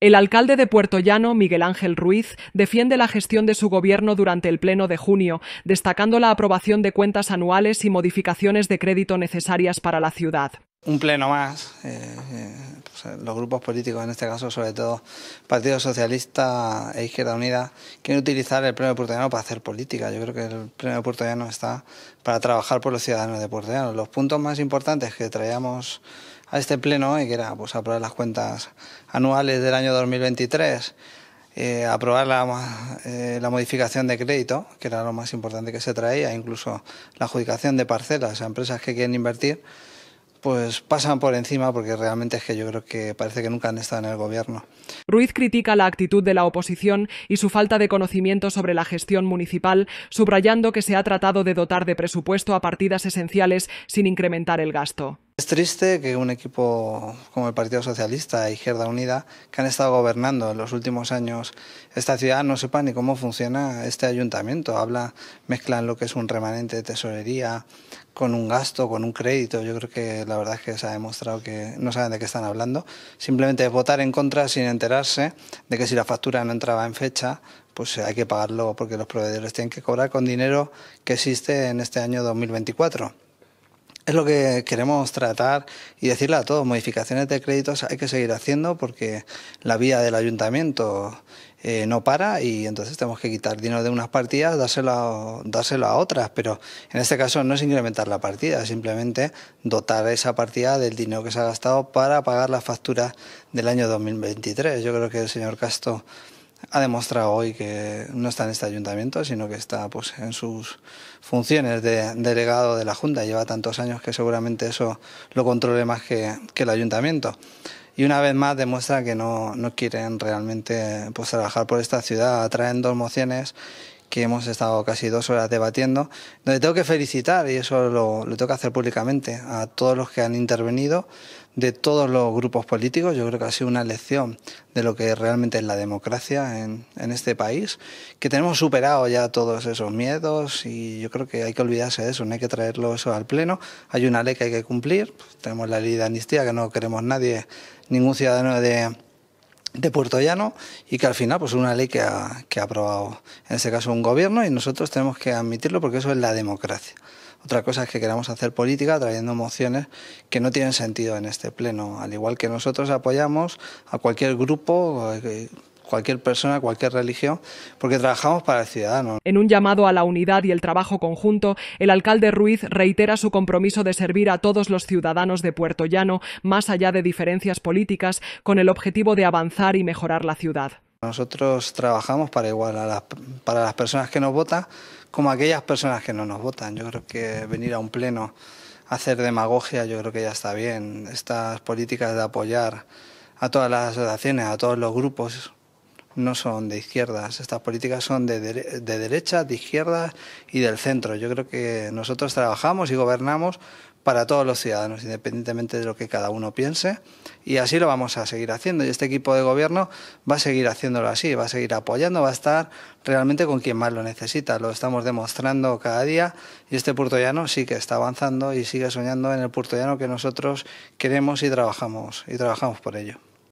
El alcalde de Puerto Llano, Miguel Ángel Ruiz, defiende la gestión de su gobierno durante el Pleno de junio, destacando la aprobación de cuentas anuales y modificaciones de crédito necesarias para la ciudad. Un pleno más. Eh, eh, los grupos políticos, en este caso sobre todo Partido Socialista e Izquierda Unida, quieren utilizar el Premio Puertollano para hacer política. Yo creo que el Premio Llano está para trabajar por los ciudadanos de Puertollano. Los puntos más importantes que traíamos a este pleno, que era pues, aprobar las cuentas anuales del año 2023, eh, aprobar la, eh, la, modificación de crédito, que era lo más importante que se traía, incluso la adjudicación de parcelas a empresas que quieren invertir pues pasan por encima porque realmente es que yo creo que parece que nunca han estado en el gobierno. Ruiz critica la actitud de la oposición y su falta de conocimiento sobre la gestión municipal, subrayando que se ha tratado de dotar de presupuesto a partidas esenciales sin incrementar el gasto. Es triste que un equipo como el Partido Socialista e Izquierda Unida, que han estado gobernando en los últimos años esta ciudad, no sepa ni cómo funciona este ayuntamiento. Habla, mezclan lo que es un remanente de tesorería con un gasto, con un crédito. Yo creo que la verdad es que se ha demostrado que no saben de qué están hablando. Simplemente es votar en contra sin enterarse de que si la factura no entraba en fecha, pues hay que pagarlo porque los proveedores tienen que cobrar con dinero que existe en este año 2024 es lo que queremos tratar y decirle a todos, modificaciones de créditos hay que seguir haciendo porque la vía del ayuntamiento eh, no para y entonces tenemos que quitar dinero de unas partidas, dárselo a, dárselo a otras, pero en este caso no es incrementar la partida, simplemente dotar esa partida del dinero que se ha gastado para pagar las facturas del año 2023. Yo creo que el señor Castro ha demostrado hoy que no está en este ayuntamiento, sino que está pues, en sus funciones de delegado de la Junta. Lleva tantos años que seguramente eso lo controle más que, el ayuntamiento. Y una vez más demuestra que no, quieren realmente pues, trabajar por esta ciudad. traen dos mociones que hemos estado casi dos horas debatiendo, donde tengo que felicitar, y eso lo, lo tengo que hacer públicamente, a todos los que han intervenido de todos los grupos políticos. Yo creo que ha sido una lección de lo que realmente es la democracia en, en, este país, que tenemos superado ya todos esos miedos y yo creo que hay que olvidarse de eso, no hay que traerlo eso al pleno. Hay una ley que hay que cumplir, pues, tenemos la ley de amnistía que no queremos nadie, ningún ciudadano de de Puerto Llano y que al final pues una ley que ha, aprobado en ese caso un gobierno y nosotros tenemos que admitirlo porque eso es la democracia. Otra cosa es que queramos hacer política trayendo mociones que no tienen sentido en este pleno, al igual que nosotros apoyamos a cualquier grupo eh, cualquier persona, cualquier religión, porque trabajamos para el ciudadano. En un llamado a la unidad y el trabajo conjunto, el alcalde Ruiz reitera su compromiso de servir a todos los ciudadanos de Puerto Llano, más allá de diferencias políticas, con el objetivo de avanzar y mejorar la ciudad. Nosotros trabajamos para igual a las, para las personas que nos votan como aquellas personas que no nos votan. Yo creo que venir a un pleno hacer demagogia, yo creo que ya está bien. Estas políticas de apoyar a todas las asociaciones, a todos los grupos, no son de izquierdas, estas políticas son de, de derecha, de izquierda y del centro. Yo creo que nosotros trabajamos y gobernamos para todos los ciudadanos, independientemente de lo que cada uno piense. Y así lo vamos a seguir haciendo. Y este equipo de gobierno va a seguir haciéndolo así, va a seguir apoyando, va a estar realmente con quien más lo necesita. Lo estamos demostrando cada día y este puertollano sí que está avanzando y sigue soñando en el puertollano que nosotros queremos y trabajamos, y trabajamos por ello.